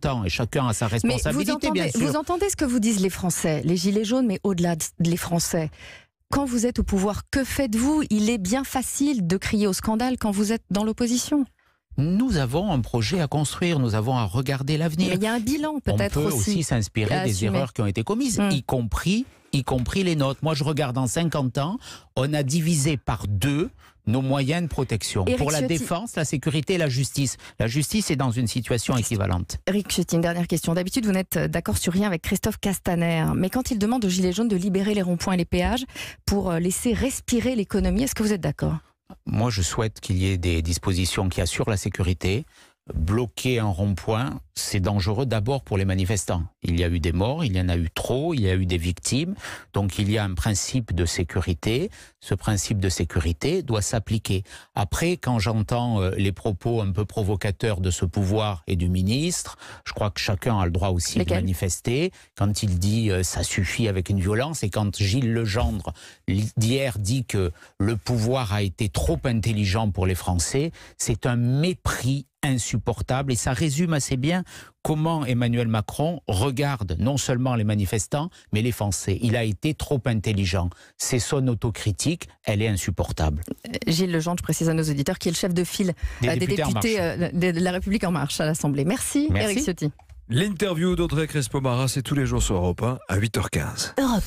temps et chacun a sa responsabilité. vous, entendez, bien sûr. vous entendez ce que vous disent les Français, les Gilets jaunes, mais au-delà des Français quand vous êtes au pouvoir, que faites-vous Il est bien facile de crier au scandale quand vous êtes dans l'opposition. Nous avons un projet à construire, nous avons à regarder l'avenir. Il y a un bilan peut-être aussi. On peut aussi s'inspirer des erreurs qui ont été commises, hum. y compris y compris les nôtres. Moi, je regarde en 50 ans, on a divisé par deux nos moyens de protection pour la défense, la sécurité et la justice. La justice est dans une situation équivalente. Eric Ciotti, une dernière question. D'habitude, vous n'êtes d'accord sur rien avec Christophe Castaner, mais quand il demande aux Gilets jaunes de libérer les ronds-points et les péages pour euh, laisser respirer l'économie, est-ce que vous êtes d'accord Moi, je souhaite qu'il y ait des dispositions qui assurent la sécurité, bloquer un rond-point, c'est dangereux d'abord pour les manifestants. Il y a eu des morts, il y en a eu trop, il y a eu des victimes. Donc il y a un principe de sécurité. Ce principe de sécurité doit s'appliquer. Après, quand j'entends euh, les propos un peu provocateurs de ce pouvoir et du ministre, je crois que chacun a le droit aussi de manifester. Quand il dit euh, ça suffit avec une violence et quand Gilles Legendre d'hier dit que le pouvoir a été trop intelligent pour les Français, c'est un mépris insupportable et ça résume assez bien comment Emmanuel Macron regarde non seulement les manifestants, mais les Français. Il a été trop intelligent. C'est son autocritique, elle est insupportable. Euh, Gilles Lejean, je précise à nos auditeurs, qui est le chef de file des, euh, députés, euh, de La République En Marche à l'Assemblée. Merci, Eric Ciotti. L'interview d'Audrey Crespo-Maras, c'est tous les jours sur Europe 1 à 8h15. Europe